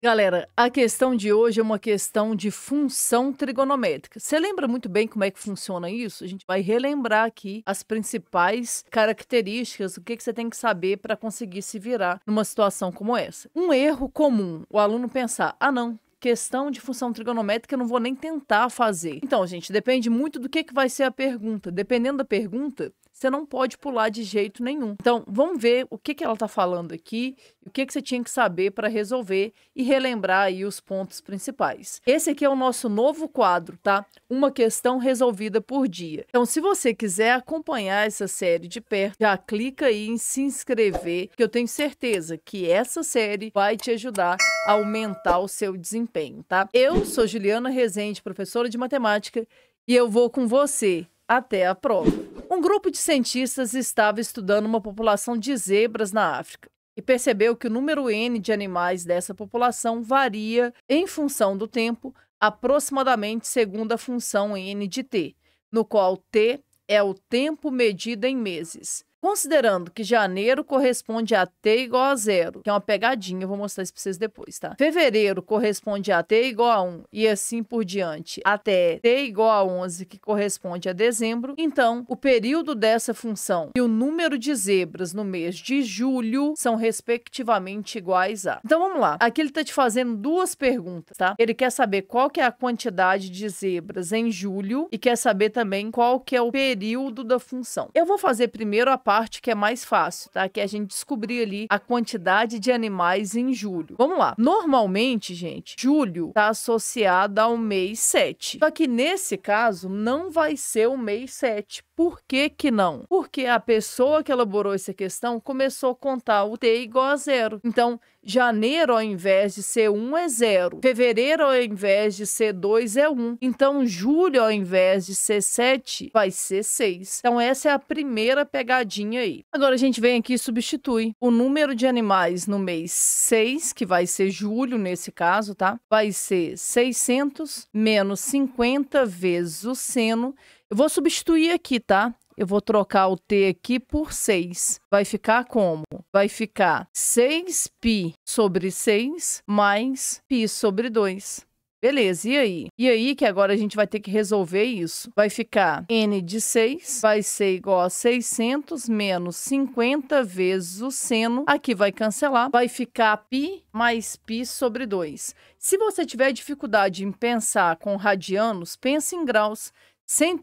Galera, a questão de hoje é uma questão de função trigonométrica. Você lembra muito bem como é que funciona isso? A gente vai relembrar aqui as principais características, o que, que você tem que saber para conseguir se virar numa situação como essa. Um erro comum, o aluno pensar, ah não, questão de função trigonométrica eu não vou nem tentar fazer. Então, gente, depende muito do que, que vai ser a pergunta. Dependendo da pergunta, você não pode pular de jeito nenhum. Então, vamos ver o que, que ela está falando aqui, o que, que você tinha que saber para resolver e relembrar aí os pontos principais. Esse aqui é o nosso novo quadro, tá? Uma questão resolvida por dia. Então, se você quiser acompanhar essa série de perto, já clica aí em se inscrever, que eu tenho certeza que essa série vai te ajudar a aumentar o seu desempenho, tá? Eu sou Juliana Rezende, professora de matemática, e eu vou com você até a prova. Um grupo de cientistas estava estudando uma população de zebras na África e percebeu que o número N de animais dessa população varia em função do tempo, aproximadamente segundo a função N de T, no qual T é o tempo medido em meses. Considerando que janeiro corresponde a T igual a zero, que é uma pegadinha, eu vou mostrar isso para vocês depois, tá? Fevereiro corresponde a T igual a 1 e assim por diante, até T igual a 11, que corresponde a dezembro. Então, o período dessa função e o número de zebras no mês de julho são respectivamente iguais a. Então, vamos lá. Aqui ele está te fazendo duas perguntas, tá? Ele quer saber qual que é a quantidade de zebras em julho e quer saber também qual que é o período da função. Eu vou fazer primeiro a parte que é mais fácil, tá? Que é a gente descobrir ali a quantidade de animais em julho. Vamos lá. Normalmente, gente, julho tá associado ao mês 7. Só que nesse caso, não vai ser o mês 7. Por que que não? Porque a pessoa que elaborou essa questão começou a contar o T igual a zero. Então, janeiro ao invés de ser 1 é zero. Fevereiro ao invés de ser 2 é 1. Então, julho ao invés de ser 7 vai ser 6. Então, essa é a primeira pegadinha olhadinha aí. Agora a gente vem aqui e substitui o número de animais no mês 6, que vai ser julho nesse caso, tá? Vai ser 600 menos 50 vezes o seno. Eu vou substituir aqui, tá? eu vou trocar o T aqui por 6. Vai ficar como? Vai ficar 6π sobre 6 mais π sobre 2. Beleza, e aí? E aí que agora a gente vai ter que resolver isso. Vai ficar n de 6, vai ser igual a 600 menos 50 vezes o seno. Aqui vai cancelar, vai ficar π mais π sobre 2. Se você tiver dificuldade em pensar com radianos, pense em graus.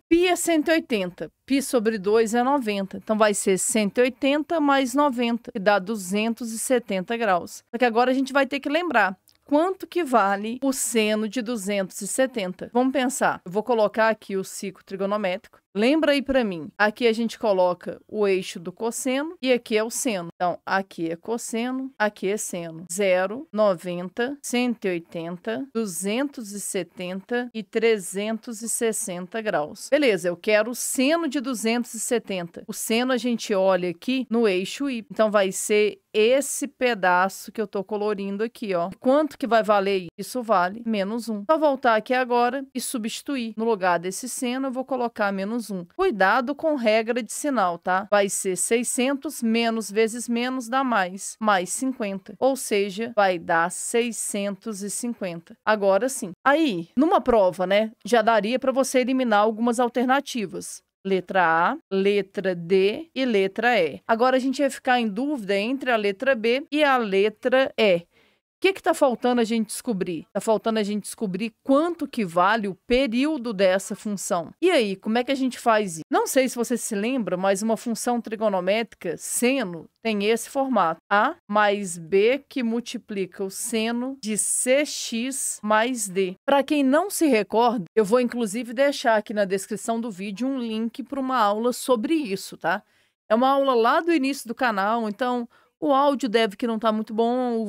π é 180, π sobre 2 é 90. Então vai ser 180 mais 90, que dá 270 graus. Só que agora a gente vai ter que lembrar quanto que vale o seno de 270? Vamos pensar. Eu vou colocar aqui o ciclo trigonométrico. Lembra aí para mim, aqui a gente coloca o eixo do cosseno e aqui é o seno. Então, aqui é cosseno, aqui é seno. 0, 90, 180, 270 e 360 graus. Beleza, eu quero o seno de 270. O seno a gente olha aqui no eixo Y. Então, vai ser esse pedaço que eu estou colorindo aqui, ó. Quanto que vai valer isso? Vale menos 1. Só voltar aqui agora e substituir. No lugar desse seno, eu vou colocar menos menos 1. Cuidado com regra de sinal, tá? Vai ser 600 menos vezes menos dá mais, mais 50. Ou seja, vai dar 650. Agora sim. Aí, numa prova, né, já daria para você eliminar algumas alternativas letra A, letra D e letra E. Agora a gente vai ficar em dúvida entre a letra B e a letra E. O que está faltando a gente descobrir? Está faltando a gente descobrir quanto que vale o período dessa função. E aí, como é que a gente faz isso? Não sei se você se lembra, mas uma função trigonométrica seno tem esse formato: a mais b que multiplica o seno de cx mais d. Para quem não se recorda, eu vou inclusive deixar aqui na descrição do vídeo um link para uma aula sobre isso, tá? É uma aula lá do início do canal, então o áudio deve que não tá muito bom, o,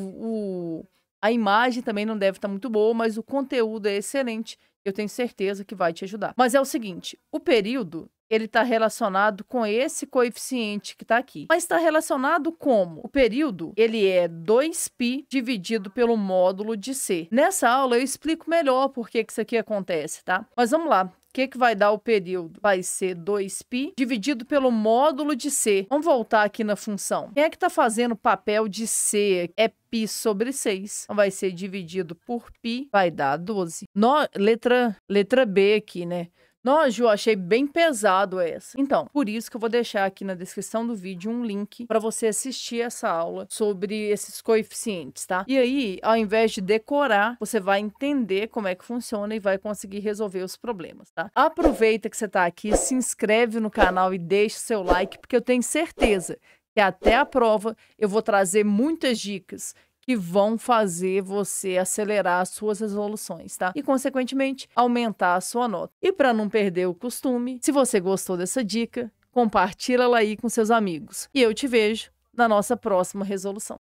o a imagem também não deve estar tá muito boa, mas o conteúdo é excelente. Eu tenho certeza que vai te ajudar. Mas é o seguinte, o período ele está relacionado com esse coeficiente que está aqui. Mas está relacionado como? O período, ele é 2π dividido pelo módulo de C. Nessa aula eu explico melhor por que, que isso aqui acontece, tá? Mas vamos lá que, que vai dar o período? Vai ser 2π dividido pelo módulo de C. Vamos voltar aqui na função. Quem é que está fazendo o papel de C? É π sobre 6. Então, vai ser dividido por π, vai dar 12. No, letra, letra B aqui, né? Nossa, Ju, achei bem pesado essa. Então, por isso que eu vou deixar aqui na descrição do vídeo um link para você assistir essa aula sobre esses coeficientes, tá? E aí, ao invés de decorar, você vai entender como é que funciona e vai conseguir resolver os problemas, tá? Aproveita que você está aqui, se inscreve no canal e deixa seu like, porque eu tenho certeza que até a prova eu vou trazer muitas dicas que vão fazer você acelerar as suas resoluções, tá? E, consequentemente, aumentar a sua nota. E para não perder o costume, se você gostou dessa dica, compartilha ela aí com seus amigos. E eu te vejo na nossa próxima resolução.